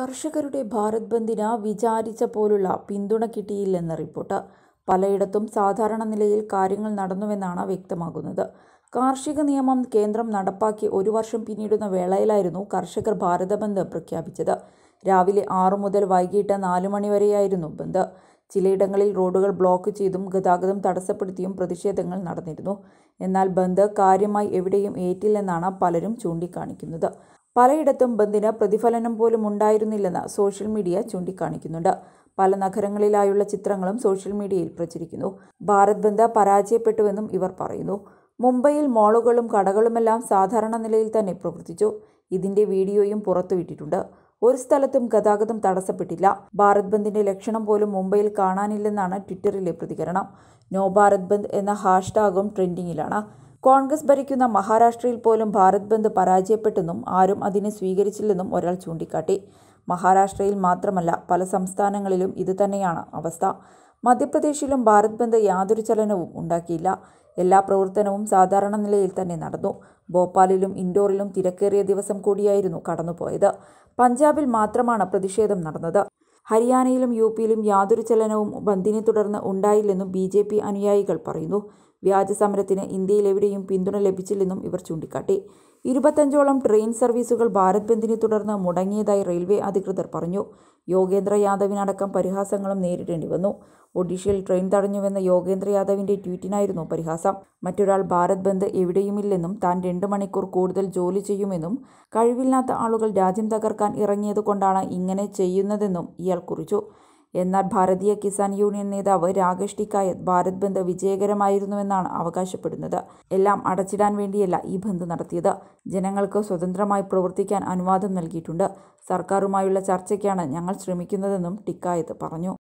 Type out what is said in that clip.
കർഷകരുടെ ഭാരത് ബന്ദിന് വിചാരിച്ച പോലുള്ള പിന്തുണ കിട്ടിയില്ലെന്ന് റിപ്പോർട്ട് പലയിടത്തും സാധാരണ നിലയിൽ കാര്യങ്ങൾ നടന്നുവെന്നാണ് വ്യക്തമാകുന്നത് കാർഷിക നിയമം കേന്ദ്രം നടപ്പാക്കി ഒരു വർഷം പിന്നിടുന്ന വേളയിലായിരുന്നു കർഷകർ ഭാരത ബന്ദ് പ്രഖ്യാപിച്ചത് രാവിലെ ആറു മുതൽ വൈകിട്ട് നാലു മണിവരെയായിരുന്നു ബന്ദ് ചിലയിടങ്ങളിൽ റോഡുകൾ ബ്ലോക്ക് ചെയ്തും ഗതാഗതം തടസ്സപ്പെടുത്തിയും പ്രതിഷേധങ്ങൾ നടന്നിരുന്നു എന്നാൽ ബന്ദ് കാര്യമായി എവിടെയും ഏറ്റില്ലെന്നാണ് പലരും ചൂണ്ടിക്കാണിക്കുന്നത് പലയിടത്തും ബന്ദിന് പ്രതിഫലനം പോലും ഉണ്ടായിരുന്നില്ലെന്ന് സോഷ്യൽ മീഡിയ ചൂണ്ടിക്കാണിക്കുന്നുണ്ട് പല നഗരങ്ങളിലായുള്ള ചിത്രങ്ങളും സോഷ്യൽ മീഡിയയിൽ പ്രചരിക്കുന്നു ഭാരത് ബന്ദ് പരാജയപ്പെട്ടുവെന്നും ഇവർ പറയുന്നു മുംബൈയിൽ മോളുകളും കടകളുമെല്ലാം സാധാരണ നിലയിൽ തന്നെ പ്രവർത്തിച്ചു ഇതിന്റെ വീഡിയോയും പുറത്തുവിട്ടിട്ടുണ്ട് ഒരു സ്ഥലത്തും ഗതാഗതം തടസ്സപ്പെട്ടില്ല ഭാരത് ബന്ദിന്റെ ലക്ഷണം പോലും മുംബൈയിൽ കാണാനില്ലെന്നാണ് ട്വിറ്ററിലെ പ്രതികരണം നോ ഭാരത് ബന്ദ് എന്ന ഹാഷ്ടാഗും ട്രെൻഡിങ്ങിലാണ് കോൺഗ്രസ് ഭരിക്കുന്ന മഹാരാഷ്ട്രയിൽ പോലും ഭാരത് ബന്ദ് പരാജയപ്പെട്ടെന്നും ആരും അതിനെ സ്വീകരിച്ചില്ലെന്നും ഒരാൾ ചൂണ്ടിക്കാട്ടി മഹാരാഷ്ട്രയിൽ മാത്രമല്ല പല സംസ്ഥാനങ്ങളിലും ഇതുതന്നെയാണ് അവസ്ഥ മധ്യപ്രദേശിലും ഭാരത് ബന്ദ് യാതൊരു ചലനവും ഉണ്ടാക്കിയില്ല എല്ലാ പ്രവർത്തനവും സാധാരണ നിലയിൽ തന്നെ നടന്നു ഭോപ്പാലിലും ഇൻഡോറിലും തിരക്കേറിയ ദിവസം കൂടിയായിരുന്നു കടന്നുപോയത് പഞ്ചാബിൽ മാത്രമാണ് പ്രതിഷേധം നടന്നത് ഹരിയാനയിലും യു പിയിലും യാതൊരു ചലനവും ബന്ദിനെ തുടർന്ന് ഉണ്ടായില്ലെന്നും ബി ജെ പി അനുയായികൾ പറയുന്നു വ്യാജ സമരത്തിന് ഇന്ത്യയിലെവിടെയും പിന്തുണ ലഭിച്ചില്ലെന്നും ഇവർ ചൂണ്ടിക്കാട്ടി ഇരുപത്തഞ്ചോളം ട്രെയിൻ സർവീസുകൾ ഭാരത് ബന്ദിനെ തുടർന്ന് മുടങ്ങിയതായി റെയിൽവേ അധികൃതർ പറഞ്ഞു യോഗേന്ദ്ര യാദവിനടക്കം പരിഹാസങ്ങളും നേരിടേണ്ടി വന്നു ഒഡീഷയിൽ ട്രെയിൻ തടഞ്ഞുവെന്ന യോഗേന്ദ്ര യാദവിന്റെ ട്വീറ്റിനായിരുന്നു പരിഹാസം മറ്റൊരാൾ ഭാരത് ബന്ദ് എവിടെയുമില്ലെന്നും താൻ രണ്ട് മണിക്കൂർ കൂടുതൽ ജോലി ചെയ്യുമെന്നും കഴിവില്ലാത്ത ആളുകൾ രാജ്യം തകർക്കാൻ ഇറങ്ങിയതുകൊണ്ടാണ് ഇങ്ങനെ ചെയ്യുന്നതെന്നും ഇയാൾ കുറിച്ചു എന്നാൽ ഭാരതീയ കിസാൻ യൂണിയൻ നേതാവ് രാകേഷ് ടിക്കായത്ത് ഭാരത് ബന്ദ് വിജയകരമായിരുന്നുവെന്നാണ് അവകാശപ്പെടുന്നത് എല്ലാം അടച്ചിടാൻ വേണ്ടിയല്ല ഈ ബന്ദ് നടത്തിയത് ജനങ്ങൾക്ക് സ്വതന്ത്രമായി പ്രവർത്തിക്കാൻ അനുവാദം നൽകിയിട്ടുണ്ട് സർക്കാരുമായുള്ള ചർച്ചയ്ക്കാണ് ഞങ്ങൾ ശ്രമിക്കുന്നതെന്നും ടിക്കായത്ത് പറഞ്ഞു